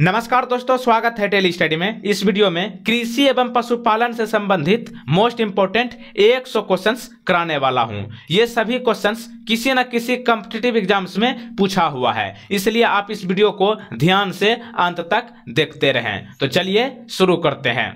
नमस्कार दोस्तों स्वागत है टेली स्टडी में इस वीडियो में कृषि एवं पशुपालन से संबंधित मोस्ट इम्पोर्टेंट 100 क्वेश्चंस कराने वाला हूं ये सभी क्वेश्चंस किसी न किसी कम्पिटिटिव एग्जाम्स में पूछा हुआ है इसलिए आप इस वीडियो को ध्यान से अंत तक देखते रहें तो चलिए शुरू करते हैं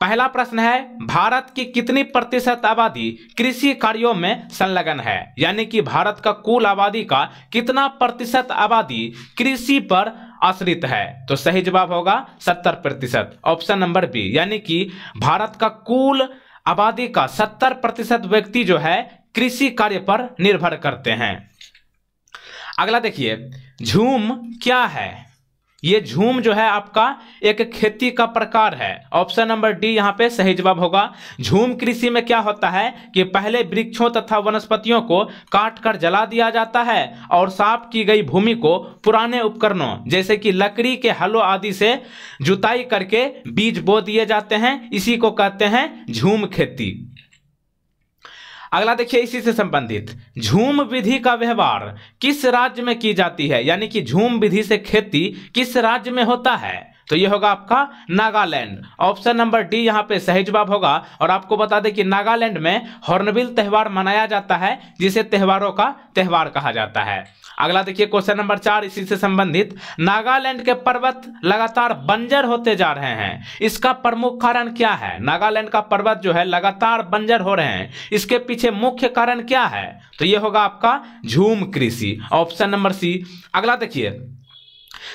पहला प्रश्न है भारत की कितनी प्रतिशत आबादी कृषि कार्यों में संलग्न है यानी कि भारत का कुल आबादी का कितना प्रतिशत आबादी कृषि पर आश्रित है तो सही जवाब होगा सत्तर प्रतिशत ऑप्शन नंबर बी यानी कि भारत का कुल आबादी का सत्तर प्रतिशत व्यक्ति जो है कृषि कार्य पर निर्भर करते हैं अगला देखिए झूम क्या है ये झूम जो है आपका एक खेती का प्रकार है ऑप्शन नंबर डी यहाँ पे सही जवाब होगा झूम कृषि में क्या होता है कि पहले वृक्षों तथा वनस्पतियों को काट कर जला दिया जाता है और साफ की गई भूमि को पुराने उपकरणों जैसे कि लकड़ी के हलों आदि से जुताई करके बीज बो दिए जाते हैं इसी को कहते हैं झूम खेती अगला देखिए इसी से संबंधित झूम विधि का व्यवहार किस राज्य में की जाती है यानी कि झूम विधि से खेती किस राज्य में होता है तो ये होगा आपका नागालैंड ऑप्शन नंबर डी यहाँ पे सही जवाब होगा और आपको बता दें कि नागालैंड में हॉर्नबिल त्यौहार मनाया जाता है जिसे त्यौहारों का त्यौहार कहा जाता है अगला देखिए क्वेश्चन नंबर चार इसी से संबंधित नागालैंड के पर्वत लगातार बंजर होते जा रहे हैं इसका प्रमुख कारण क्या है नागालैंड का पर्वत जो है लगातार बंजर हो रहे हैं इसके पीछे मुख्य कारण क्या है तो ये होगा आपका झूम कृषि ऑप्शन नंबर सी अगला देखिए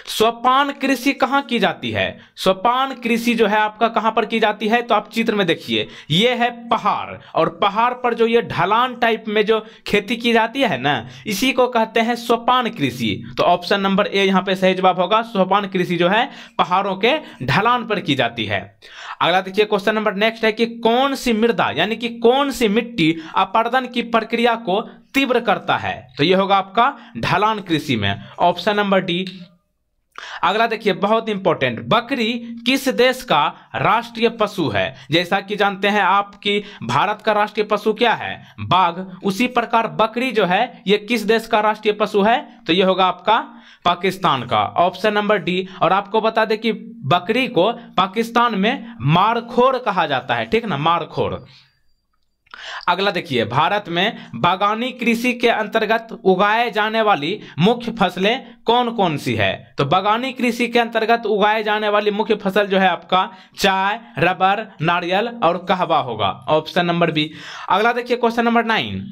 स्वपान कृषि कहां की जाती है स्वपान कृषि जो है आपका कहां पर की जाती है तो आप चित्र में देखिए यह है पहाड़ और पहाड़ पर जो ये ढलान टाइप में जो खेती की जाती है ना इसी को कहते हैं स्वपान कृषि तो ऑप्शन नंबर ए यहां पे सही जवाब होगा स्वपान कृषि जो है पहाड़ों के ढलान पर की जाती है अगला देखिए क्वेश्चन नंबर नेक्स्ट है कि कौन सी मृदा यानी कि कौन सी मिट्टी अपर्दन की प्रक्रिया को तीव्र करता है तो यह होगा आपका ढलान कृषि में ऑप्शन नंबर डी अगला देखिए बहुत इंपॉर्टेंट बकरी किस देश का राष्ट्रीय पशु है जैसा कि जानते हैं आप कि भारत का राष्ट्रीय पशु क्या है बाघ उसी प्रकार बकरी जो है यह किस देश का राष्ट्रीय पशु है तो यह होगा आपका पाकिस्तान का ऑप्शन नंबर डी और आपको बता दें कि बकरी को पाकिस्तान में मारखोर कहा जाता है ठीक ना मारखोर अगला देखिए भारत में बागानी कृषि के अंतर्गत उगाए जाने वाली मुख्य फसलें कौन कौन सी है तो बागानी कृषि के अंतर्गत उगाए जाने वाली मुख्य फसल जो है आपका चाय रबर नारियल और कहवा होगा ऑप्शन नंबर बी अगला देखिए क्वेश्चन नंबर नाइन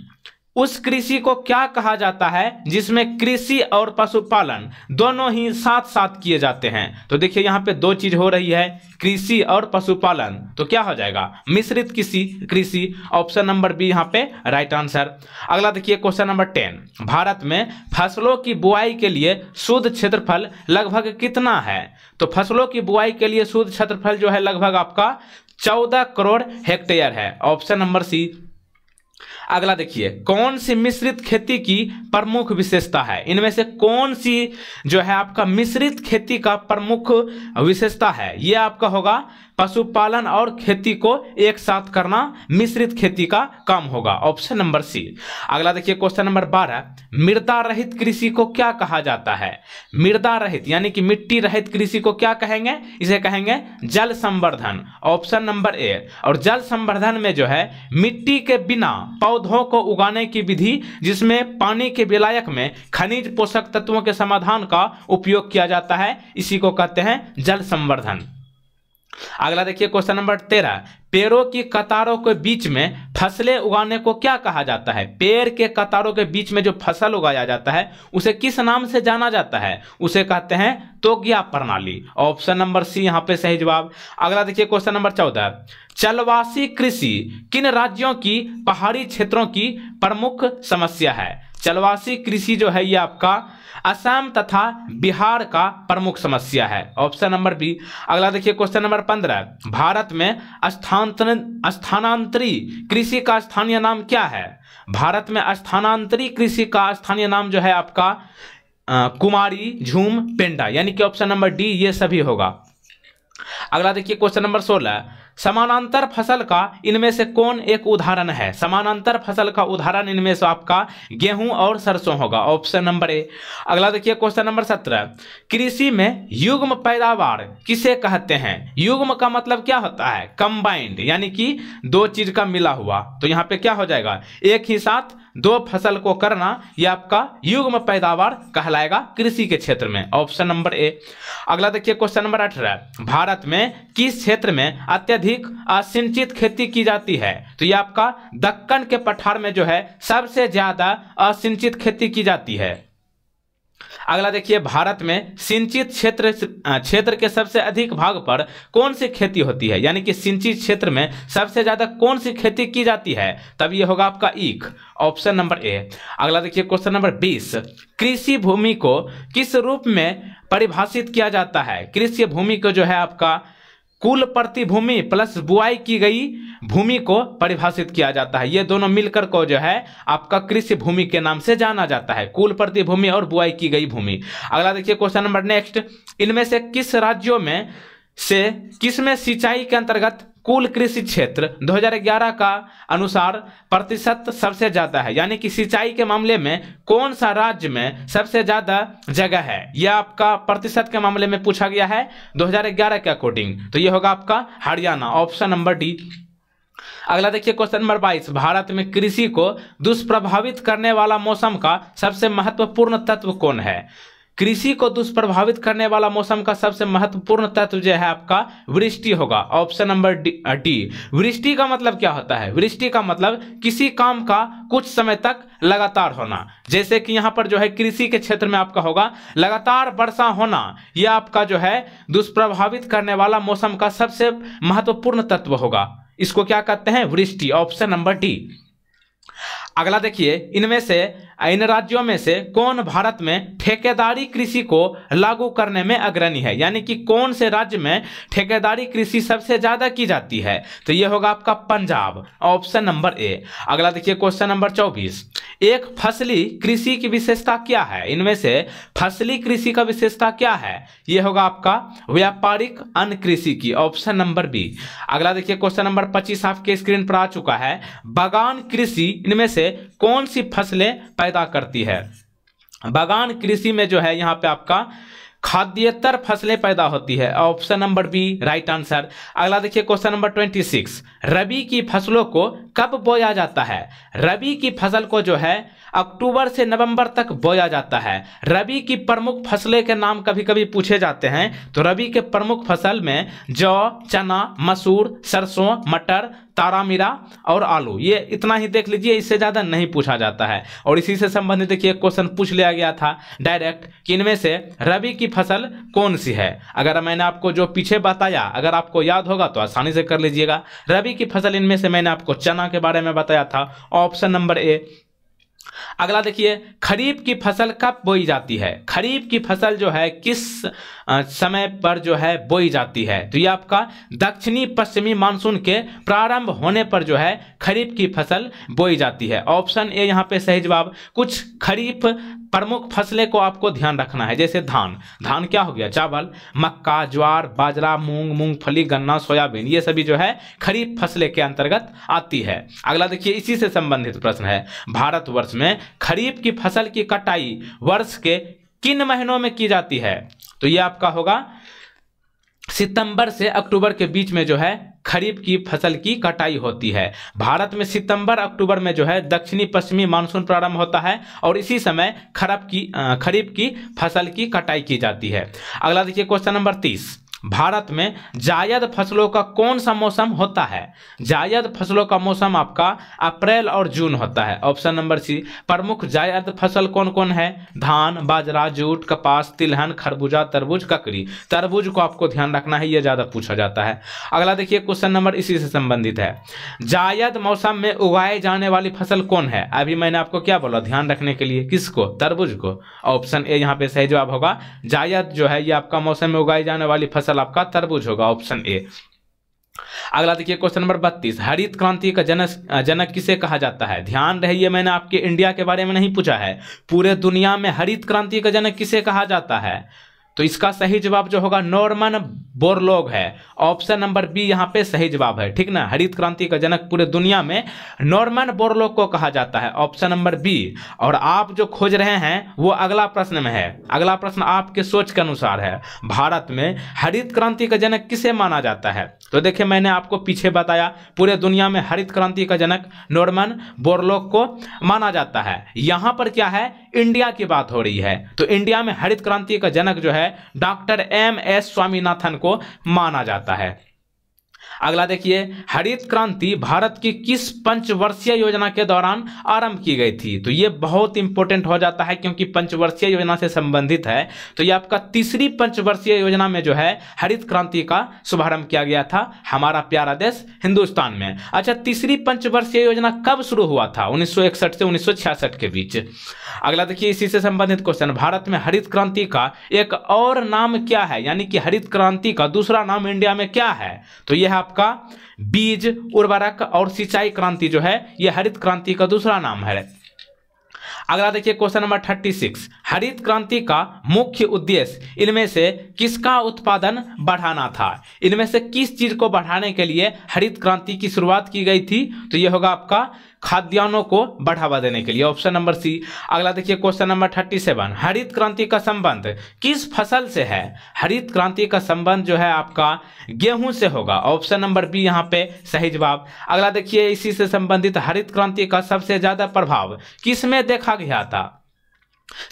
उस कृषि को क्या कहा जाता है जिसमें कृषि और पशुपालन दोनों ही साथ साथ किए जाते हैं तो देखिए यहाँ पे दो चीज हो रही है कृषि और पशुपालन तो क्या हो जाएगा मिश्रित कृषि कृषि ऑप्शन नंबर बी यहाँ पे राइट आंसर अगला देखिए क्वेश्चन नंबर टेन भारत में फसलों की बुआई के लिए शुद्ध क्षेत्रफल लगभग कितना है तो फसलों की बुआई के लिए शुद्ध क्षेत्रफल जो है लगभग आपका चौदह करोड़ हेक्टेयर है ऑप्शन नंबर सी अगला देखिए कौन सी मिश्रित खेती की प्रमुख विशेषता है इनमें से कौन सी जो है आपका मिश्रित खेती का प्रमुख विशेषता है यह आपका होगा पशुपालन और खेती को एक साथ करना मिश्रित खेती का काम होगा ऑप्शन नंबर सी अगला देखिए क्वेश्चन नंबर बारह मृदा रहित कृषि को क्या कहा जाता है मृदा रहित यानी कि मिट्टी रहित कृषि को क्या कहेंगे इसे कहेंगे जल संवर्धन ऑप्शन नंबर ए और जल संवर्धन में जो है मिट्टी के बिना पौधों को उगाने की विधि जिसमें पानी के विलायक में खनिज पोषक तत्वों के समाधान का उपयोग किया जाता है इसी को कहते हैं जल संवर्धन अगला देखिए क्वेश्चन नंबर तेरह पेड़ों की कतारों के बीच में फसलें उगाने को क्या कहा जाता है पेड़ के कतारों के बीच में जो फसल उगाया जाता है उसे किस नाम से जाना जाता है उसे कहते हैं तोज्ञा प्रणाली ऑप्शन नंबर सी यहां पे सही जवाब अगला देखिए क्वेश्चन नंबर चौदह चलवासी कृषि किन राज्यों की पहाड़ी क्षेत्रों की प्रमुख समस्या है चलवासी कृषि जो है ये आपका असम तथा बिहार का प्रमुख समस्या है ऑप्शन नंबर बी अगला देखिए क्वेश्चन नंबर पंद्रह भारत में स्थानांतरी कृषि का स्थानीय नाम क्या है भारत में स्थानांतरी कृषि का स्थानीय नाम जो है आपका आ, कुमारी झूम पेंडा यानी कि ऑप्शन नंबर डी ये सभी होगा अगला देखिए क्वेश्चन नंबर सोलह समानांतर फसल का इनमें से कौन एक उदाहरण है समानांतर फसल का उदाहरण इनमें से आपका गेहूं और सरसों होगा ऑप्शन नंबर ए अगला देखिए क्वेश्चन नंबर सत्रह कृषि में युग्म पैदावार किसे कहते हैं युग्म का मतलब क्या होता है कंबाइंड यानी कि दो चीज का मिला हुआ तो यहाँ पे क्या हो जाएगा एक ही साथ दो फसल को करना यह आपका युग्म पैदावार कहलाएगा कृषि के क्षेत्र में ऑप्शन नंबर ए अगला देखिए क्वेश्चन नंबर अठारह भारत में किस क्षेत्र में अत्यधिक असिंचित खेती की जाती है तो यह आपका दक्कन के पठार में जो है सबसे ज्यादा असिंचित खेती की जाती है अगला देखिए भारत में सिंचित क्षेत्र क्षेत्र के सबसे अधिक भाग पर कौन सी खेती होती है यानी कि सिंचित क्षेत्र में सबसे ज्यादा कौन सी खेती की जाती है तब ये होगा आपका ईख ऑप्शन नंबर ए अगला देखिए क्वेश्चन नंबर बीस कृषि भूमि को किस रूप में परिभाषित किया जाता है कृषि भूमि को जो है आपका कुल प्रति भूमि प्लस बुआई की गई भूमि को परिभाषित किया जाता है ये दोनों मिलकर को जो है आपका कृषि भूमि के नाम से जाना जाता है कुल प्रति भूमि और बुआई की गई भूमि अगला देखिए क्वेश्चन नंबर नेक्स्ट इनमें से किस राज्यों में से किसमें सिंचाई के अंतर्गत कुल कृषि क्षेत्र 2011 का अनुसार प्रतिशत सबसे ज़्यादा है यानी कि सिंचाई के मामले में कौन सा राज्य में सबसे ज़्यादा जगह है यह आपका प्रतिशत के मामले में पूछा गया है 2011 के अकॉर्डिंग तो यह होगा आपका हरियाणा ऑप्शन नंबर डी अगला देखिए क्वेश्चन नंबर बाईस भारत में कृषि को दुष्प्रभावित करने वाला मौसम का सबसे महत्वपूर्ण तत्व कौन है कृषि को दुष्प्रभावित करने वाला मौसम का सबसे महत्वपूर्ण तत्व जो है आपका वृष्टि होगा ऑप्शन नंबर डी वृष्टि का मतलब क्या होता है वृष्टि का मतलब किसी काम का कुछ समय तक लगातार होना जैसे कि यहां पर जो है कृषि के क्षेत्र में आपका होगा लगातार वर्षा होना यह आपका जो है दुष्प्रभावित करने वाला मौसम का सबसे महत्वपूर्ण तत्व होगा इसको क्या कहते हैं वृष्टि ऑप्शन नंबर डी अगला देखिए इनमें से इन राज्यों में से कौन भारत में ठेकेदारी कृषि को लागू करने में अग्रणी है यानी कि कौन से राज्य में ठेकेदारी कृषि सबसे ज्यादा की जाती है तो यह होगा आपका पंजाब ऑप्शन नंबर ए अगला देखिए क्वेश्चन नंबर चौबीस एक फसली कृषि की विशेषता क्या है इनमें से फसली कृषि का विशेषता क्या है यह होगा आपका व्यापारिक अन्न कृषि की ऑप्शन नंबर बी अगला देखिए क्वेश्चन नंबर पच्चीस आपके स्क्रीन पर आ चुका है बगान कृषि इनमें से कौन सी फसलें पैदा करती है बागान कृषि में जो है यहाँ पे आपका खाद्यतर फसलें पैदा होती है option number B right answer अगला देखिए क्वेश्चन नंबर ट्वेंटी सिक्स रबी की फसलों को कब बोया जाता है रबी की फसल को जो है अक्टूबर से नवंबर तक बोया जाता है रबी की प्रमुख फसलें के नाम कभी कभी पूछे जाते हैं तो रबी के प्रमुख फसल में जौ चना मसूर सरसों मटर तारामीरा और आलू ये इतना ही देख लीजिए इससे ज़्यादा नहीं पूछा जाता है और इसी से संबंधित देखिए क्वेश्चन पूछ लिया गया था डायरेक्ट कि इनमें से रबी की फसल कौन सी है अगर मैंने आपको जो पीछे बताया अगर आपको याद होगा तो आसानी से कर लीजिएगा रबी की फसल इनमें से मैंने आपको चना योजना के बारे में बताया था ऑप्शन नंबर ए अगला देखिए खरीफ की फसल कब बोई जाती है खरीफ की फसल जो है किस समय पर जो है बोई जाती है तो ये आपका दक्षिणी पश्चिमी मानसून के प्रारंभ होने पर जो है खरीफ की फसल बोई जाती है ऑप्शन ए यहाँ पे सही जवाब कुछ खरीफ प्रमुख फसलें को आपको ध्यान रखना है जैसे धान धान क्या हो गया चावल मक्का ज्वार बाजरा मूंग मूंगफली गन्ना सोयाबीन ये सभी जो है खरीफ फसलें के अंतर्गत आती है अगला देखिए इसी से संबंधित प्रश्न है भारतवर्ष में खरीफ की फसल की कटाई वर्ष के किन महीनों में की जाती है तो ये आपका होगा सितंबर से अक्टूबर के बीच में जो है खरीफ की फसल की कटाई होती है भारत में सितंबर अक्टूबर में जो है दक्षिणी पश्चिमी मानसून प्रारंभ होता है और इसी समय खरब की खरीफ की फसल की कटाई की जाती है अगला देखिए क्वेश्चन नंबर तीस भारत में जायद फसलों का कौन सा मौसम होता है जायद फसलों का मौसम आपका अप्रैल और जून होता है ऑप्शन नंबर सी प्रमुख जायद फसल कौन कौन है धान बाजरा जूट कपास तिलहन खरबूजा तरबूज ककड़ी तरबूज को आपको ध्यान रखना है यह ज़्यादा पूछा जाता है अगला देखिए क्वेश्चन नंबर इसी से संबंधित है जायद मौसम में उगाए जाने वाली फसल कौन है अभी मैंने आपको क्या बोला ध्यान रखने के लिए किसको तरबूज को ऑप्शन ए यहाँ पे सही जवाब होगा जायद जो है ये आपका मौसम में उगाई जाने वाली फसल फसल आपका तरबूज होगा ऑप्शन ए अगला देखिए क्वेश्चन नंबर बत्तीस हरित क्रांति का जनक जनक किसे कहा जाता है ध्यान रहे ये मैंने आपके इंडिया के बारे में नहीं पूछा है पूरे दुनिया में हरित क्रांति का जनक किसे कहा जाता है तो इसका सही जवाब जो होगा नॉर्मन बोरलोग है ऑप्शन नंबर बी यहाँ पे सही जवाब है ठीक ना हरित क्रांति का जनक पूरे दुनिया में नॉर्मन बोरलोग को कहा जाता है ऑप्शन नंबर बी और आप जो खोज रहे हैं वो अगला प्रश्न में है अगला प्रश्न आपके सोच के अनुसार है भारत में हरित क्रांति का जनक किसे माना जाता है तो देखिये मैंने आपको पीछे बताया पूरे दुनिया में हरित क्रांति का जनक नॉर्मन बोरलोग को माना जाता है यहाँ पर क्या है इंडिया की बात हो रही है तो इंडिया में हरित क्रांति का जनक जो है डॉक्टर एम एस स्वामीनाथन को माना जाता है अगला देखिए हरित क्रांति भारत की किस पंचवर्षीय योजना के दौरान आरंभ की गई थी तो ये बहुत इंपॉर्टेंट हो जाता है क्योंकि पंचवर्षीय योजना से संबंधित है तो ये आपका तीसरी पंचवर्षीय योजना में जो है हरित क्रांति का शुभारंभ किया गया था हमारा प्यारा देश हिंदुस्तान में अच्छा तीसरी पंचवर्षीय योजना कब शुरू हुआ था उन्नीस से उन्नीस के बीच अगला देखिए इसी से संबंधित क्वेश्चन भारत में हरित क्रांति का एक और नाम क्या है यानी कि हरित क्रांति का दूसरा नाम इंडिया में क्या है तो यह आपका बीज उर्वरक और सिंचाई क्रांति जो है यह हरित क्रांति का दूसरा नाम है अगला देखिए क्वेश्चन नंबर थर्टी सिक्स हरित क्रांति का मुख्य उद्देश्य इनमें से किसका उत्पादन बढ़ाना था इनमें से किस चीज को बढ़ाने के लिए हरित क्रांति की शुरुआत की गई थी तो यह होगा आपका खाद्यान्नों को बढ़ावा देने के लिए ऑप्शन नंबर सी अगला देखिए क्वेश्चन नंबर थर्टी सेवन हरित क्रांति का संबंध किस फसल से है हरित क्रांति का संबंध जो है आपका गेहूं से होगा ऑप्शन नंबर बी यहाँ पे सही जवाब अगला देखिए इसी से संबंधित हरित क्रांति का सबसे ज्यादा प्रभाव किस में देखा गया था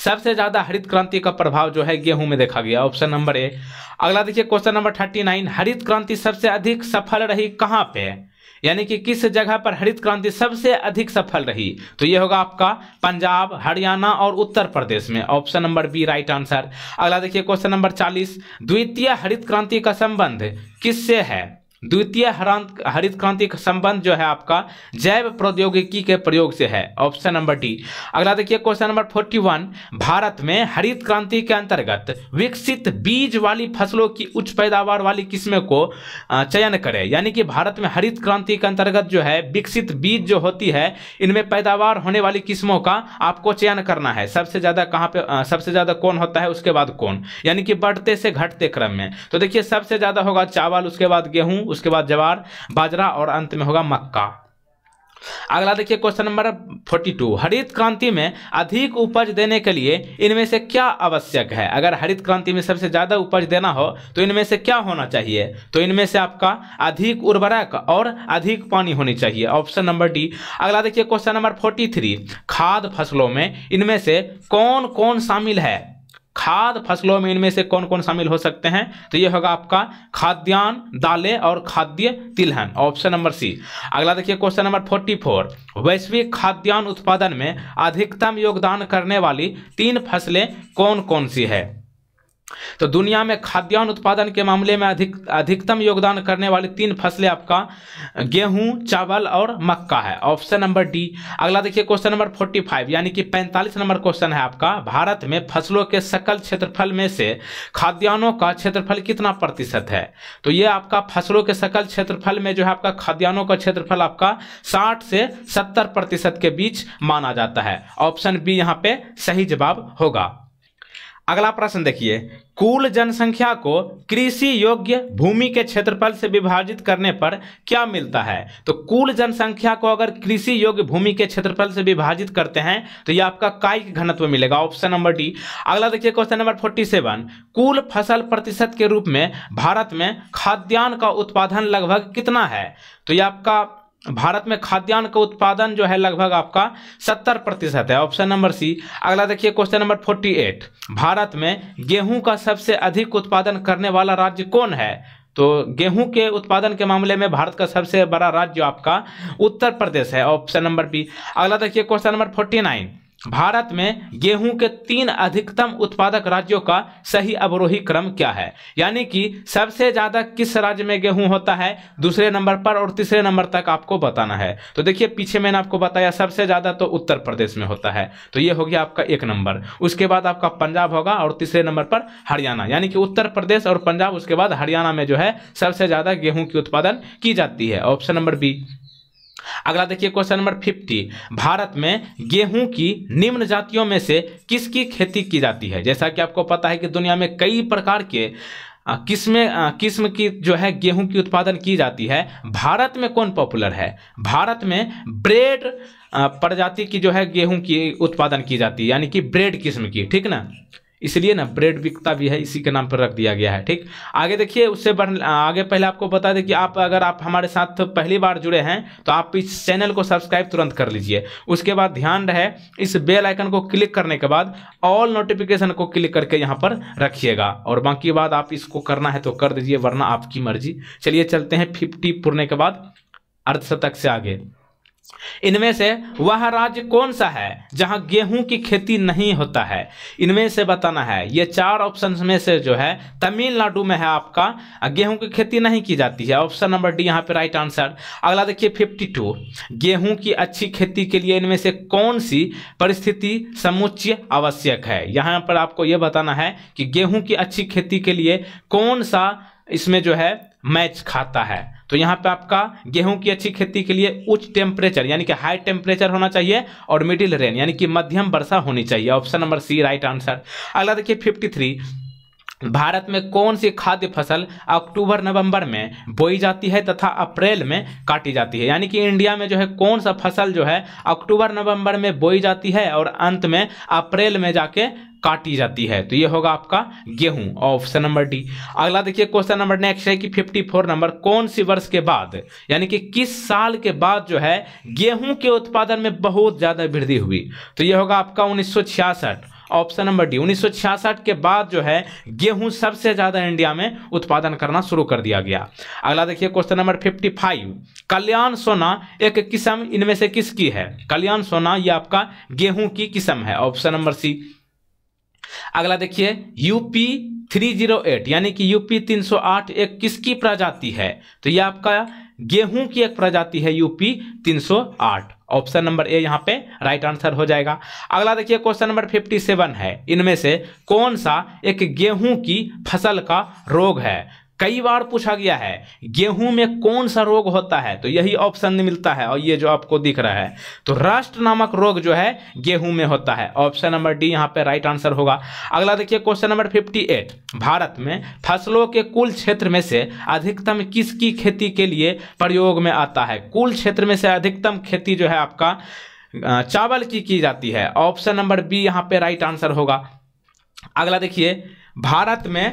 सबसे ज्यादा हरित क्रांति का प्रभाव जो है गेहूं में देखा गया ऑप्शन नंबर ए अगला देखिए क्वेश्चन नंबर थर्टी नाइन हरित क्रांति सबसे अधिक सफल रही कहां पे यानी कि किस जगह पर हरित क्रांति सबसे अधिक सफल रही तो ये होगा आपका पंजाब हरियाणा और उत्तर प्रदेश में option number B right answer अगला देखिए क्वेश्चन नंबर चालीस द्वितीय हरित क्रांति का संबंध किससे है द्वितीय हरित क्रांति का संबंध जो है आपका जैव प्रौद्योगिकी के प्रयोग से है ऑप्शन नंबर डी अगला देखिए question number forty one Bharat में हरित क्रांति के अंतर्गत विकसित बीज वाली फसलों की उच्च पैदावार वाली किस्में को चयन करें यानी कि भारत में हरित क्रांति के अंतर्गत जो है विकसित बीज जो होती है इनमें पैदावार होने वाली किस्मों का आपको चयन करना है सबसे ज्यादा कहाँ पे सबसे ज्यादा कौन होता है उसके बाद कौन यानी कि बढ़ते से घटते क्रम में तो देखिए सबसे ज्यादा होगा चावल उसके बाद गेहूं उसके बाद जवार बाजरा और अंत में होगा मक्का अगला देखिए क्वेश्चन नंबर 42 हरित क्रांति में अधिक उपज देने के लिए इनमें से क्या आवश्यक है अगर हरित क्रांति में सबसे ज़्यादा उपज देना हो तो इनमें से क्या होना चाहिए तो इनमें से आपका अधिक उर्वरक और अधिक पानी होनी चाहिए ऑप्शन नंबर डी अगला देखिए क्वेश्चन नंबर 43 खाद फसलों में इनमें से कौन कौन शामिल है खाद फसलों में इनमें से कौन कौन शामिल हो सकते हैं तो ये होगा आपका खाद्यान्न दालें और खाद्य तिलहन ऑप्शन नंबर सी अगला देखिए क्वेश्चन नंबर फोर्टी फोर वैश्विक खाद्यान्न उत्पादन में अधिकतम योगदान करने वाली तीन फसलें कौन कौन सी है तो दुनिया में खाद्यान्न उत्पादन के मामले में अधिक अधिकतम योगदान करने वाली तीन फसलें आपका गेहूं चावल और मक्का है ऑप्शन नंबर डी अगला देखिए क्वेश्चन नंबर 45 यानी कि 45 नंबर क्वेश्चन है आपका भारत में फसलों के सकल क्षेत्रफल में से खाद्यान्नों का क्षेत्रफल कितना प्रतिशत है तो ये आपका फसलों के सकल क्षेत्रफल में जो है आपका खाद्यान्नों का क्षेत्रफल आपका साठ से सत्तर के बीच माना जाता है ऑप्शन बी यहाँ पे सही जवाब होगा अगला प्रश्न देखिए कुल जनसंख्या को कृषि योग्य भूमि के क्षेत्रफल से विभाजित करने पर क्या मिलता है तो कुल जनसंख्या को अगर कृषि योग्य भूमि के क्षेत्रफल से विभाजित करते हैं तो यह आपका कायिक घनत्व मिलेगा ऑप्शन नंबर डी अगला देखिए क्वेश्चन नंबर फोर्टी सेवन कुल फसल प्रतिशत के रूप में भारत में खाद्यान्न का उत्पादन लगभग कितना है तो यह आपका भारत में खाद्यान्न का उत्पादन जो है लगभग आपका 70 प्रतिशत है ऑप्शन नंबर सी अगला देखिए क्वेश्चन नंबर 48 भारत में गेहूं का सबसे अधिक उत्पादन करने वाला राज्य कौन है तो गेहूं के उत्पादन के मामले में भारत का सबसे बड़ा राज्य आपका उत्तर प्रदेश है ऑप्शन नंबर बी अगला देखिए क्वेश्चन नंबर नाइन भारत में गेहूं के तीन अधिकतम उत्पादक राज्यों का सही अवरोही क्रम क्या है यानी कि सबसे ज्यादा किस राज्य में गेहूं होता है दूसरे नंबर पर और तीसरे नंबर तक आपको बताना है तो देखिए पीछे मैंने आपको बताया सबसे ज्यादा तो उत्तर प्रदेश में होता है तो ये हो गया आपका एक नंबर उसके बाद आपका पंजाब होगा और तीसरे नंबर पर हरियाणा यानी कि उत्तर प्रदेश और पंजाब उसके बाद हरियाणा में जो है सबसे ज्यादा गेहूं की उत्पादन की जाती है ऑप्शन नंबर बी अगला देखिए क्वेश्चन नंबर फिफ्टी भारत में गेहूं की निम्न जातियों में से किसकी खेती की जाती है जैसा कि आपको पता है कि दुनिया में कई प्रकार के किस्में किस्म की जो है गेहूं की उत्पादन की जाती है भारत में कौन पॉपुलर है भारत में ब्रेड प्रजाति की जो है गेहूं की उत्पादन की जाती है यानी कि ब्रेड किस्म की ठीक ना इसलिए ना ब्रेड बिकता भी है इसी के नाम पर रख दिया गया है ठीक आगे देखिए उससे बढ़ आगे पहले आपको बता दें कि आप अगर आप हमारे साथ पहली बार जुड़े हैं तो आप इस चैनल को सब्सक्राइब तुरंत कर लीजिए उसके बाद ध्यान रहे इस बेल आइकन को क्लिक करने के बाद ऑल नोटिफिकेशन को क्लिक करके यहाँ पर रखिएगा और बाकी बात आप इसको करना है तो कर दीजिए वरना आपकी मर्जी चलिए चलते हैं फिफ्टी पुरने के बाद अर्धशतक से आगे इनमें से वह राज्य कौन सा है जहां गेहूं की खेती नहीं होता है इनमें से बताना है ये चार ऑप्शन में से जो है तमिलनाडु में है आपका गेहूं की खेती नहीं की जाती है ऑप्शन नंबर डी यहाँ पे राइट आंसर अगला देखिए 52 गेहूं की अच्छी खेती के लिए इनमें से कौन सी परिस्थिति समुच्चय आवश्यक है यहाँ पर आपको यह बताना है कि गेहूं की अच्छी खेती के लिए कौन सा इसमें जो है मैच खाता है तो यहाँ पे आपका गेहूं की अच्छी खेती के लिए उच्च टेम्परेचर यानी कि हाई टेम्परेचर होना चाहिए और मिडिल रेन यानी कि मध्यम वर्षा होनी चाहिए option number C right answer अगला देखिए फिफ्टी थ्री भारत में कौन सी खाद्य फसल अक्टूबर नवंबर में बोई जाती है तथा अप्रैल में काटी जाती है यानी कि इंडिया में जो है कौन सा फसल जो है अक्टूबर नवंबर में बोई जाती है और अंत में अप्रैल में जाके काटी जाती है तो ये होगा आपका गेहूं ऑप्शन नंबर डी अगला देखिए क्वेश्चन नंबर नेक्स्ट है कि 54 नंबर कौन सी वर्ष के बाद यानी कि किस साल के बाद जो है गेहूं के उत्पादन में बहुत ज़्यादा वृद्धि हुई तो ये होगा आपका उन्नीस ऑप्शन नंबर डी 1966 के बाद जो है गेहूं सबसे ज्यादा इंडिया में उत्पादन करना शुरू कर दिया गया अगला देखिए क्वेश्चन नंबर 55 कल्याण सोना एक किस्म इनमें से किसकी है कल्याण सोना यह आपका गेहूं की किस्म है ऑप्शन नंबर सी अगला देखिए यूपी 308 यानी कि यूपी 308 एक किसकी प्रजाति है तो यह आपका गेहूं की एक प्रजाति है यूपी 308 ऑप्शन नंबर ए यहाँ पे राइट आंसर हो जाएगा अगला देखिए क्वेश्चन नंबर 57 है इनमें से कौन सा एक गेहूं की फसल का रोग है कई बार पूछा गया है गेहूं में कौन सा रोग होता है तो यही ऑप्शन मिलता है और ये जो आपको दिख रहा है तो राष्ट्र नामक रोग जो है गेहूं में होता है ऑप्शन नंबर डी यहाँ पे राइट आंसर होगा अगला देखिए क्वेश्चन नंबर 58 भारत में फसलों के कुल क्षेत्र में से अधिकतम किसकी खेती के लिए प्रयोग में आता है कुल क्षेत्र में से अधिकतम खेती जो है आपका चावल की की जाती है ऑप्शन नंबर बी यहाँ पे राइट आंसर होगा अगला देखिए भारत में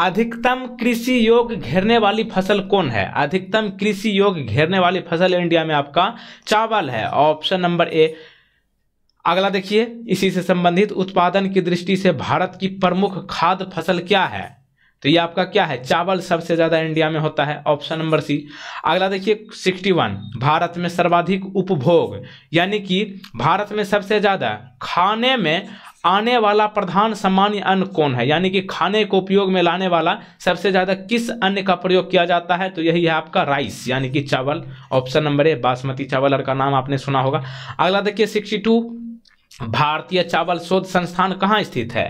अधिकतम कृषि योग घेरने वाली फसल कौन है अधिकतम कृषि योग घेरने वाली फसल इंडिया में आपका चावल है ऑप्शन नंबर ए अगला देखिए इसी से संबंधित उत्पादन की दृष्टि से भारत की प्रमुख खाद्य फसल क्या है तो ये आपका क्या है चावल सबसे ज़्यादा इंडिया में होता है ऑप्शन नंबर सी अगला देखिए सिक्सटी वन भारत में सर्वाधिक उपभोग यानी कि भारत में सबसे ज़्यादा खाने में आने वाला प्रधान सामान्य अन्न कौन है यानी कि खाने को उपयोग में लाने वाला सबसे ज़्यादा किस अन्न का प्रयोग किया जाता है तो यही है आपका राइस यानी कि चावल ऑप्शन नंबर ए बासमती चावल का नाम आपने सुना होगा अगला देखिए सिक्सटी टू भारतीय चावल शोध संस्थान कहाँ स्थित है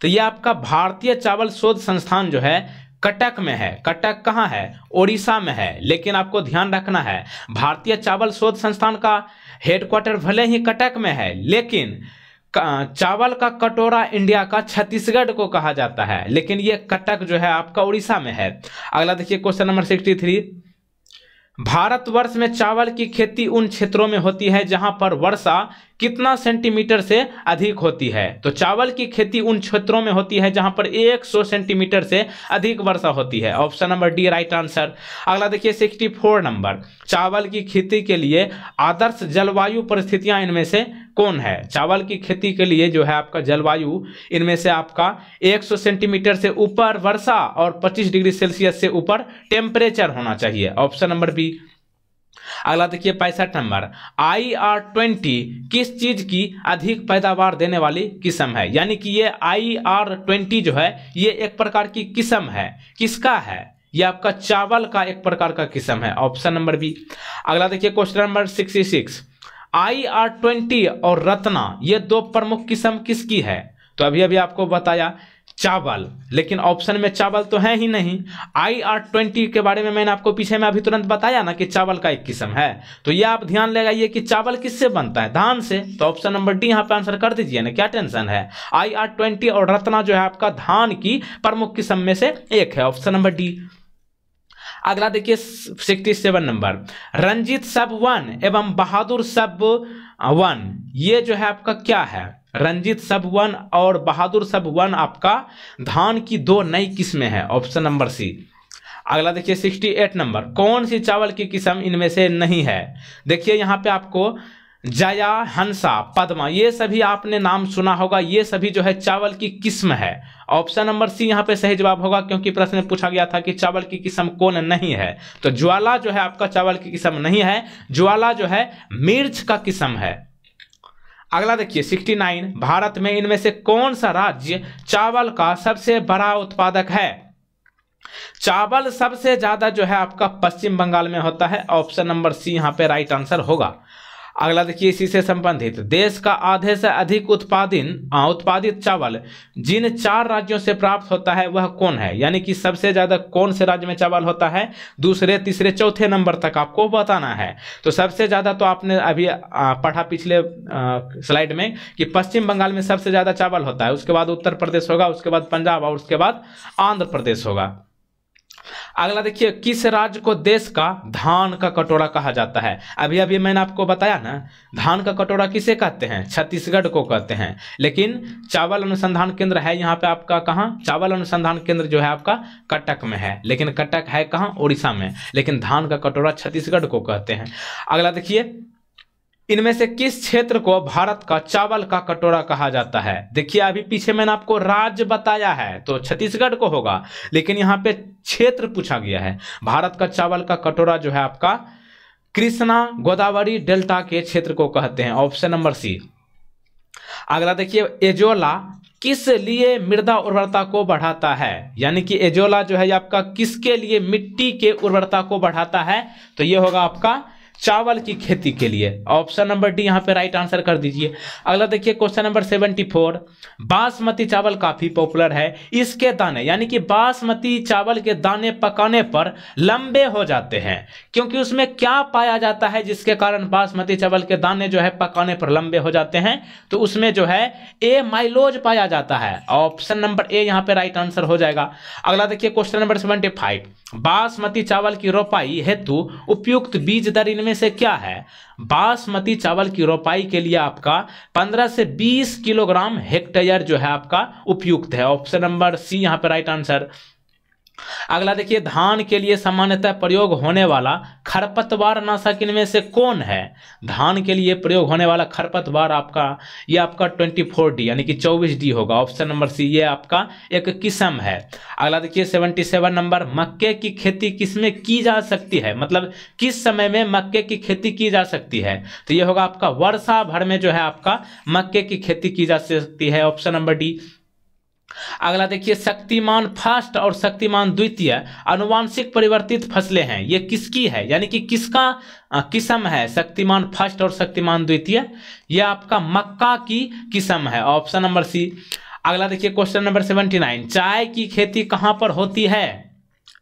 तो ये आपका भारतीय चावल शोध संस्थान जो है कटक में है कटक कहाँ है ओडिशा में है लेकिन आपको ध्यान रखना है भारतीय चावल शोध संस्थान का हेडक्वार्टर भले ही कटक में है लेकिन चावल का कटोरा इंडिया का छत्तीसगढ़ को कहा जाता है लेकिन ये कटक जो है आपका उड़ीसा में है अगला देखिए question number sixty three Bharatvarsh में चावल की खेती उन क्षेत्रों में होती है जहां पर वर्षा कितना सेंटीमीटर से अधिक होती है तो चावल की खेती उन क्षेत्रों में होती है जहां पर 100 सेंटीमीटर से अधिक वर्षा होती है option number D right answer अगला देखिए 64 नंबर चावल की खेती के लिए आदर्श जलवायु परिस्थितियां इनमें से कौन है हाँ चावल की खेती के लिए जो है आपका जलवायु इनमें से आपका 100 सेंटीमीटर से ऊपर वर्षा और 25 डिग्री सेल्सियस से ऊपर टेम्परेचर होना चाहिए ऑप्शन नंबर बी अगला देखिए पैंसठ नंबर आई आर ट्वेंटी किस चीज की अधिक पैदावार देने वाली किस्म है यानी कि ये आई आर ट्वेंटी जो है ये एक प्रकार की किस्म है किसका है ये आपका चावल का एक प्रकार का किस्म है ऑप्शन नंबर बी अगला देखिए question number sixty six I R twenty और रत्ना ये दो प्रमुख किस्म किसकी है तो अभी अभी आपको बताया चावल लेकिन ऑप्शन में चावल तो है ही नहीं आई आर ट्वेंटी के बारे में मैंने आपको पीछे में अभी तुरंत बताया ना कि चावल का एक किस्म है तो ये आप ध्यान लगाइए कि चावल किससे बनता है धान से तो ऑप्शन नंबर डी यहाँ पे आंसर कर दीजिए ना क्या टेंशन है आई आर ट्वेंटी और रत्ना जो है आपका धान की प्रमुख किस्म में से एक है ऑप्शन नंबर डी अगला देखिए सिक्सटी सेवन नंबर रंजीत सब वन एवं बहादुर सब वन ये जो है आपका क्या है रंजीत सब वन और बहादुर सब वन आपका धान की दो नई किस्में हैं ऑप्शन नंबर सी अगला देखिए 68 नंबर कौन सी चावल की किस्म इनमें से नहीं है देखिए यहाँ पे आपको जया हंसा पद्मा ये सभी आपने नाम सुना होगा ये सभी जो है चावल की किस्म है ऑप्शन नंबर सी यहाँ पे सही जवाब होगा क्योंकि प्रश्न पूछा गया था कि चावल की किस्म कौन नहीं है तो ज्वाला जो है आपका चावल की किस्म नहीं है ज्वाला जो है मिर्च का किस्म है अगला देखिए 69 भारत में इनमें से कौन सा राज्य चावल का सबसे बड़ा उत्पादक है चावल सबसे ज्यादा जो है आपका पश्चिम बंगाल में होता है ऑप्शन नंबर सी यहाँ पे राइट आंसर होगा अगला देखिए इसी से संबंधित देश का आधे से अधिक उत्पादन हाँ, उत्पादित चावल जिन चार राज्यों से प्राप्त होता है वह कौन है यानी कि सबसे ज्यादा कौन से राज्य में चावल होता है दूसरे तीसरे चौथे नंबर तक आपको बताना है तो सबसे ज्यादा तो आपने अभी पढ़ा पिछले स्लाइड में कि पश्चिम बंगाल में सबसे ज्यादा चावल होता है उसके बाद उत्तर प्रदेश होगा उसके बाद पंजाब और उसके बाद आंध्र प्रदेश होगा अगला देखिए किस राज्य को देश का धान का कटोरा कहा जाता है अभी अभी मैंने आपको बताया ना धान का कटोरा किसे कहते हैं छत्तीसगढ़ को कहते हैं लेकिन चावल अनुसंधान केंद्र है यहाँ पे आपका कहाँ चावल अनुसंधान केंद्र जो है आपका कटक में है लेकिन कटक है कहाँ उड़ीसा में लेकिन धान का कटोरा छत्तीसगढ़ को कहते हैं अगला देखिए इनमें से किस क्षेत्र को भारत का चावल का कटोरा कहा जाता है देखिए अभी पीछे मैंने आपको राज्य बताया है तो छत्तीसगढ़ को होगा लेकिन यहाँ पे क्षेत्र पूछा गया है भारत का चावल का कटोरा जो है आपका कृष्णा गोदावरी डेल्टा के क्षेत्र को कहते हैं ऑप्शन नंबर सी अगला देखिए एजोला किस लिए मृदा उर्वरता को बढ़ाता है यानी कि एजोला जो है आपका किसके लिए मिट्टी के उर्वरता को बढ़ाता है तो ये होगा आपका चावल की खेती के लिए ऑप्शन नंबर डी यहाँ पे राइट आंसर कर दीजिए अगला देखिए question number seventy four basmati चावल काफी पॉपुलर है इसके दाने यानी कि बासमती चावल के दाने पकाने पर लंबे हो जाते हैं क्योंकि उसमें क्या पाया जाता है जिसके कारण बासमती चावल के दाने जो है पकाने पर लंबे हो जाते हैं तो उसमें जो है ए माइलोज पाया जाता है ऑप्शन नंबर ए यहाँ पे राइट आंसर हो जाएगा अगला देखिए क्वेश्चन नंबर सेवेंटी बासमती चावल की रोपाई हेतु उपयुक्त बीज दर इनमें में से क्या है बासमती चावल की रोपाई के लिए आपका 15 से 20 किलोग्राम हेक्टेयर जो है आपका उपयुक्त है ऑप्शन नंबर सी यहां पर राइट आंसर अगला देखिए धान के लिए सामान्यतः प्रयोग होने वाला खरपतवार नाशक इनमें से कौन है धान के लिए प्रयोग होने वाला खरपतवार आपका ये आपका ट्वेंटी फोर डी यानी कि चौबीस डी होगा ऑप्शन नंबर सी ये आपका एक किस्म है अगला देखिए सेवनटी सेवन नंबर मक्के की खेती किस में की जा सकती है मतलब किस समय में मक्के की खेती की जा सकती है तो ये होगा आपका वर्षा भर में जो है आपका मक्के की खेती की जा सकती है ऑप्शन नंबर डी अगला देखिए शक्तिमान फर्स्ट और शक्तिमान द्वितीय अनुवांशिक परिवर्तित फसलें हैं ये किसकी है यानी कि किसका किस्म है शक्तिमान फर्स्ट और शक्तिमान द्वितीय यह आपका मक्का की किस्म है ऑप्शन नंबर सी अगला देखिए क्वेश्चन नंबर सेवेंटी नाइन चाय की खेती कहाँ पर होती है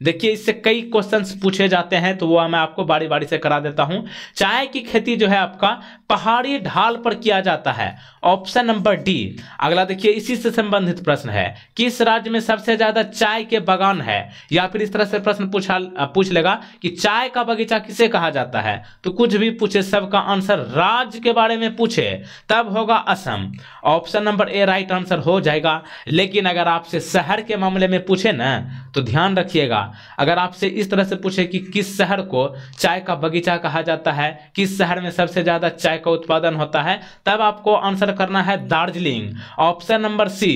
देखिए इससे कई क्वेश्चंस पूछे जाते हैं तो वो मैं आपको बारी बारी से करा देता हूं चाय की खेती जो है आपका पहाड़ी ढाल पर किया जाता है ऑप्शन नंबर डी अगला देखिए इसी से संबंधित प्रश्न है किस राज्य में सबसे ज्यादा चाय के बागान है या फिर इस तरह से प्रश्न पूछा पूछ लेगा कि चाय का बगीचा किसे कहा जाता है तो कुछ भी पूछे सबका आंसर राज्य के बारे में पूछे तब होगा Assam option number A right answer हो जाएगा लेकिन अगर आपसे शहर के मामले में पूछे ना तो ध्यान रखिएगा अगर आपसे इस तरह से पूछे कि किस शहर को चाय का बगीचा कहा जाता है किस शहर में सबसे ज़्यादा चाय का उत्पादन होता है तब आपको आंसर करना है दार्जिलिंग ऑप्शन नंबर सी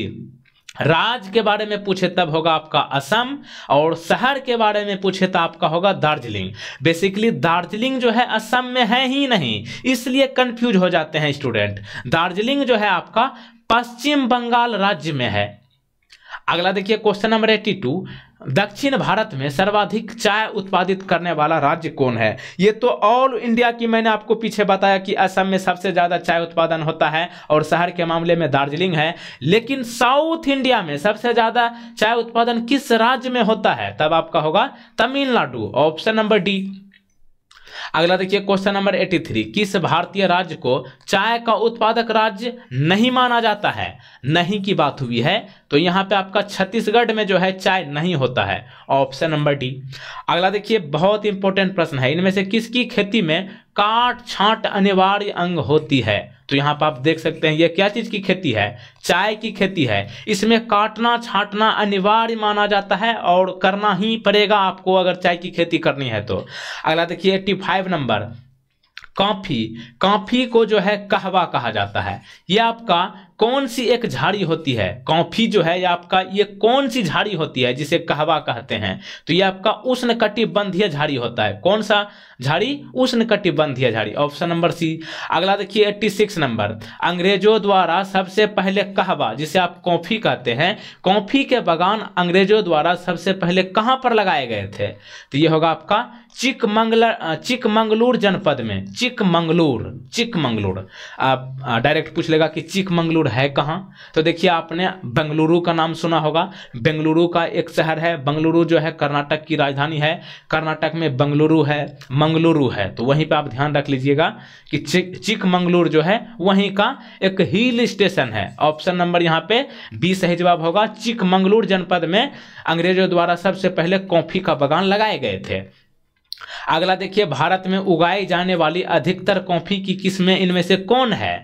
राज के बारे में पूछे तब होगा आपका असम और शहर के बारे में पूछे तो आपका होगा दार्जिलिंग बेसिकली दार्जिलिंग जो है असम में है ही नहीं इसलिए कंफ्यूज हो जाते हैं स्टूडेंट दार्जिलिंग जो है आपका पश्चिम बंगाल राज्य में है अगला देखिए क्वेश्चन नंबर एट्टी टू दक्षिण भारत में सर्वाधिक चाय उत्पादित करने वाला राज्य कौन है ये तो ऑल इंडिया की मैंने आपको पीछे बताया कि असम में सबसे ज़्यादा चाय उत्पादन होता है और शहर के मामले में दार्जिलिंग है लेकिन साउथ इंडिया में सबसे ज़्यादा चाय उत्पादन किस राज्य में होता है तब आपका होगा तमिलनाडु ऑप्शन नंबर डी अगला देखिए क्वेश्चन नंबर 83 किस भारतीय राज्य को चाय का उत्पादक राज्य नहीं माना जाता है नहीं की बात हुई है तो यहां पे आपका छत्तीसगढ़ में जो है चाय नहीं होता है ऑप्शन नंबर डी अगला देखिए बहुत इंपॉर्टेंट प्रश्न है इनमें से किसकी खेती में काट छांट अनिवार्य अंग होती है तो यहाँ पर आप देख सकते हैं ये क्या चीज़ की खेती है चाय की खेती है इसमें काटना छाटना अनिवार्य माना जाता है और करना ही पड़ेगा आपको अगर चाय की खेती करनी है तो अगला देखिए eighty five number coffee coffee को जो है कहवा कहा जाता है ये आपका कौन सी एक झाड़ी होती है कॉफी जो है आपका ये कौन सी झाड़ी होती है जिसे कहवा कहते हैं तो ये आपका उष्ण कटिबंधीय झाड़ी होता है कौन सा झाड़ी उष्ण कटिबंधीय झाड़ी ऑप्शन नंबर सी अगला देखिए एट्टी सिक्स नंबर अंग्रेजों द्वारा सबसे पहले कहवा जिसे आप कॉफी कहते हैं कॉफी के बगान अंग्रेजों द्वारा सबसे पहले कहाँ पर लगाए गए थे तो ये होगा आपका चिकमंगला चिकमंगलूर जनपद में चिकमंगलूर चिकमंगलूर आप डायरेक्ट पूछ लेगा कि चिकमंगलूर है कहाँ तो देखिए आपने बेंगलुरु का नाम सुना होगा बेंगलुरु का एक शहर है बंगलुरु जो है कर्नाटक की राजधानी है कर्नाटक में बंगलुरु है मंगलुरु है तो वहीं पर आप ध्यान रख लीजिएगा कि चिकमंगलूर जो है वहीं का एक हिल स्टेशन है ऑप्शन नंबर यहाँ पे बी सही जवाब होगा चिकमंगलूर जनपद में अंग्रेजों द्वारा सबसे पहले कॉफी का बगान लगाए गए थे अगला देखिए भारत में उगाई जाने वाली अधिकतर कॉफ़ी की किस्में इनमें से कौन है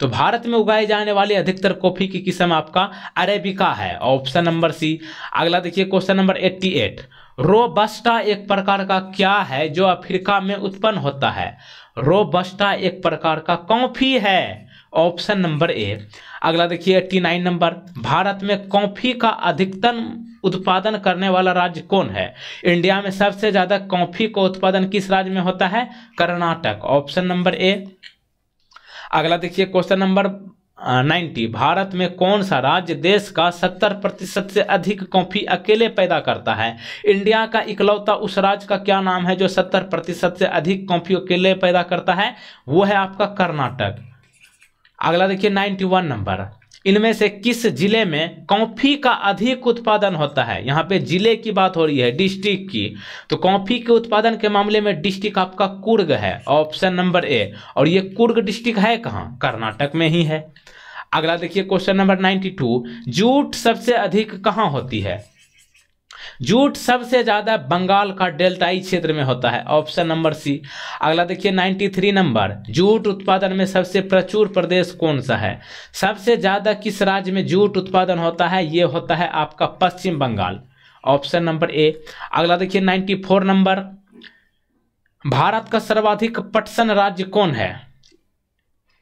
तो भारत में उगाई जाने वाली अधिकतर कॉफ़ी की किस्म आपका अरेबिका है ऑप्शन नंबर सी अगला देखिए क्वेश्चन नंबर 88 रोबस्टा एक प्रकार का क्या है जो अफ्रीका में उत्पन्न होता है रोबस्टा एक प्रकार का कॉफ़ी है ऑप्शन नंबर ए अगला देखिए 89 नंबर भारत में कॉफ़ी का अधिकतम उत्पादन करने वाला राज्य कौन है इंडिया में सबसे ज़्यादा कॉफ़ी का उत्पादन किस राज्य में होता है कर्नाटक ऑप्शन नंबर ए अगला देखिए क्वेश्चन नंबर नाइनटी भारत में कौन सा राज्य देश का सत्तर प्रतिशत से अधिक कॉफी अकेले पैदा करता है इंडिया का इकलौता उस राज्य का क्या नाम है जो सत्तर प्रतिशत से अधिक कॉफी अकेले पैदा करता है वो है आपका कर्नाटक अगला देखिए नाइन्टी वन नंबर इनमें से किस जिले में कॉफ़ी का अधिक उत्पादन होता है यहाँ पे जिले की बात हो रही है डिस्ट्रिक्ट की तो कॉफ़ी के उत्पादन के मामले में डिस्ट्रिक्ट आपका कुर्ग है ऑप्शन नंबर ए और ये कुर्ग डिस्ट्रिक्ट है कहाँ कर्नाटक में ही है अगला देखिए question number ninety two jute सबसे अधिक कहाँ होती है जूट सबसे ज़्यादा बंगाल का डेल्टाई क्षेत्र में होता है ऑप्शन नंबर सी अगला देखिए 93 नंबर जूट उत्पादन में सबसे प्रचुर प्रदेश कौन सा है सबसे ज़्यादा किस राज्य में जूट उत्पादन होता है यह होता है आपका Paschim Bangal option number A अगला देखिए नाइन्टी नंबर भारत का सर्वाधिक पटसन राज्य कौन है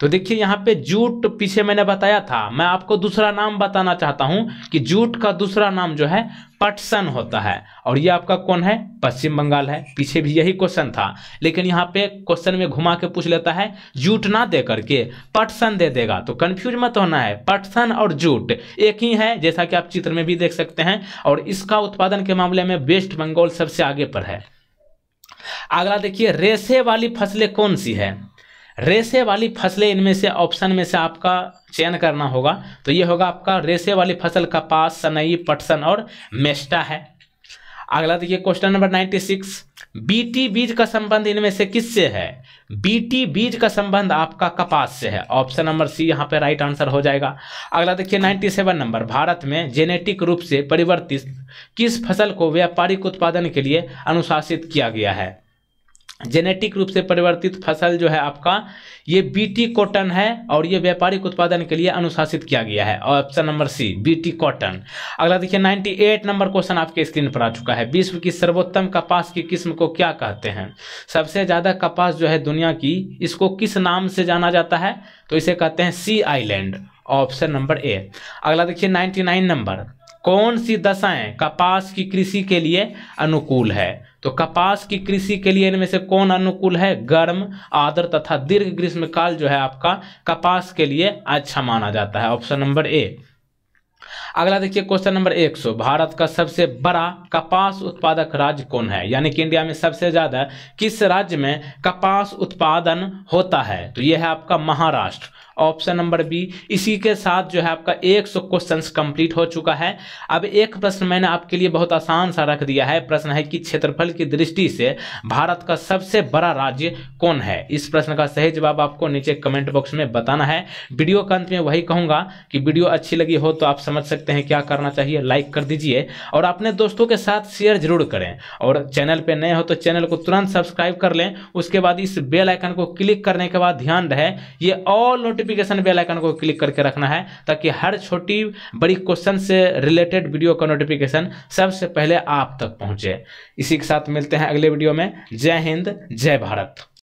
तो देखिए यहाँ पे जूट पीछे मैंने बताया था मैं आपको दूसरा नाम बताना चाहता हूँ कि जूट का दूसरा नाम जो है पटसन होता है और ये आपका कौन है पश्चिम बंगाल है पीछे भी यही क्वेश्चन था लेकिन यहाँ पे क्वेश्चन में घुमा के पूछ लेता है जूट ना दे करके पटसन दे देगा तो कन्फ्यूज मत होना है पटसन और जूट एक ही है जैसा कि आप चित्र में भी देख सकते हैं और इसका उत्पादन के मामले में वेस्ट बंगाल सबसे आगे पर है अगला देखिए रेसे वाली फसलें कौन सी है रेसे वाली फसलें इनमें से ऑप्शन में से आपका चयन करना होगा तो ये होगा आपका रेसे वाली फसल कपास सनई पटसन और मेस्टा है अगला देखिए question number ninety six BT बीज का संबंध इनमें से किससे है बीटी बीज का संबंध आपका कपास से है ऑप्शन नंबर सी यहाँ पे राइट आंसर हो जाएगा अगला देखिए नाइन्टी सेवन नंबर भारत में जेनेटिक रूप से परिवर्तित किस फसल को व्यापारिक उत्पादन के लिए अनुशासित किया गया है जेनेटिक रूप से परिवर्तित फसल जो है आपका ये बीटी कॉटन है और ये व्यापारिक उत्पादन के लिए अनुशासित किया गया है और option number C BT cotton अगला देखिए 98 नंबर क्वेश्चन आपके स्क्रीन पर आ चुका है विश्व की सर्वोत्तम कपास की किस्म को क्या कहते हैं सबसे ज़्यादा कपास जो है दुनिया की इसको किस नाम से जाना जाता है तो इसे कहते हैं sea island option number A अगला देखिए नाइन्टी नंबर कौन सी दशाएं कपास की कृषि के लिए अनुकूल है तो कपास की कृषि के लिए इनमें से कौन अनुकूल है गर्म आदर तथा दीर्घ ग्रीष्म काल जो है आपका कपास के लिए अच्छा माना जाता है ऑप्शन नंबर ए अगला देखिए क्वेश्चन नंबर 100 भारत का सबसे बड़ा कपास उत्पादक राज्य कौन है यानी कि इंडिया में सबसे ज्यादा किस राज्य में कपास उत्पादन होता है तो यह है आपका महाराष्ट्र ऑप्शन नंबर बी इसी के साथ जो है आपका एक सौ क्वेश्चन कंप्लीट हो चुका है अब एक प्रश्न मैंने आपके लिए बहुत आसान सा रख दिया है प्रश्न है कि क्षेत्रफल की दृष्टि से भारत का सबसे बड़ा राज्य कौन है इस प्रश्न का सही जवाब आपको नीचे कमेंट बॉक्स में बताना है वीडियो के अंत में वही कहूंगा कि वीडियो अच्छी लगी हो तो आप समझ सकते हैं क्या करना चाहिए लाइक कर दीजिए और अपने दोस्तों के साथ शेयर जरूर करें और चैनल पर नए हो तो चैनल को तुरंत सब्सक्राइब कर लें उसके बाद इस बेलाइकन को क्लिक करने के बाद ध्यान रहे ये all notification notification bell icon को क्लिक करके रखना है ताकि हर छोटी बड़ी क्वेश्चन से रिलेटेड वीडियो का नोटिफिकेशन सबसे पहले आप तक पहुंचे इसी के साथ मिलते हैं अगले वीडियो में जय हिंद जय भारत